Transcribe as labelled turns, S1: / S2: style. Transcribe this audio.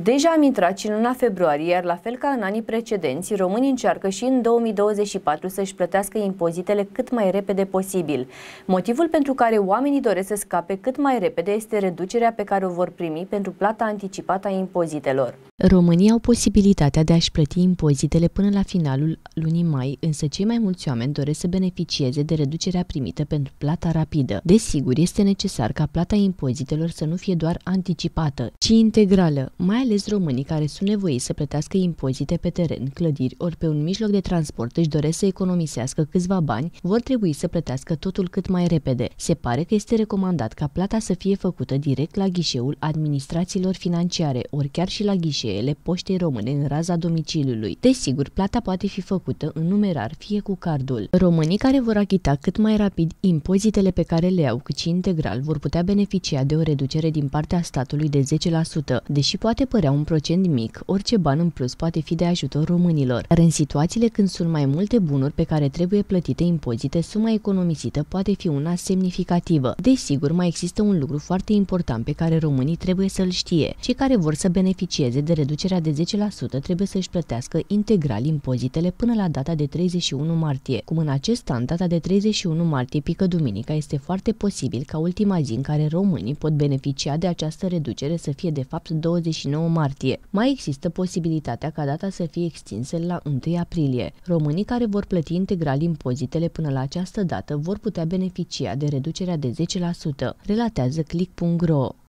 S1: Deja am intrat și în luna februarie, iar la fel ca în anii precedenți, românii încearcă și în 2024 să-și plătească impozitele cât mai repede posibil. Motivul pentru care oamenii doresc să scape cât mai repede este reducerea pe care o vor primi pentru plata anticipată a impozitelor. Românii au posibilitatea de a-și plăti impozitele până la finalul lunii mai, însă cei mai mulți oameni doresc să beneficieze de reducerea primită pentru plata rapidă. Desigur, este necesar ca plata impozitelor să nu fie doar anticipată, ci integrală, mai ales românii care sunt nevoiți să plătească impozite pe teren, clădiri ori pe un mijloc de transport își doresc să economisească câțiva bani, vor trebui să plătească totul cât mai repede. Se pare că este recomandat ca plata să fie făcută direct la ghișeul administrațiilor financiare, ori chiar și la ghișeele poștei române în raza domiciliului. Desigur, plata poate fi făcută în numerar, fie cu cardul. Românii care vor achita cât mai rapid impozitele pe care le au, cât și integral, vor putea beneficia de o reducere din partea statului de 10%, deși poate părea un procent mic, orice ban în plus poate fi de ajutor românilor, dar în situațiile când sunt mai multe bunuri pe care trebuie plătite impozite, suma economisită poate fi una semnificativă. Desigur, mai există un lucru foarte important pe care românii trebuie să-l știe. Cei care vor să beneficieze de reducerea de 10% trebuie să-și plătească integral impozitele până la data de 31 martie. Cum în acest an, data de 31 martie pică duminica, este foarte posibil ca ultima zi în care românii pot beneficia de această reducere să fie de fapt 29 9 martie. Mai există posibilitatea ca data să fie extinsă la 1 aprilie. Românii care vor plăti integral impozitele până la această dată vor putea beneficia de reducerea de 10%, relatează click.ro.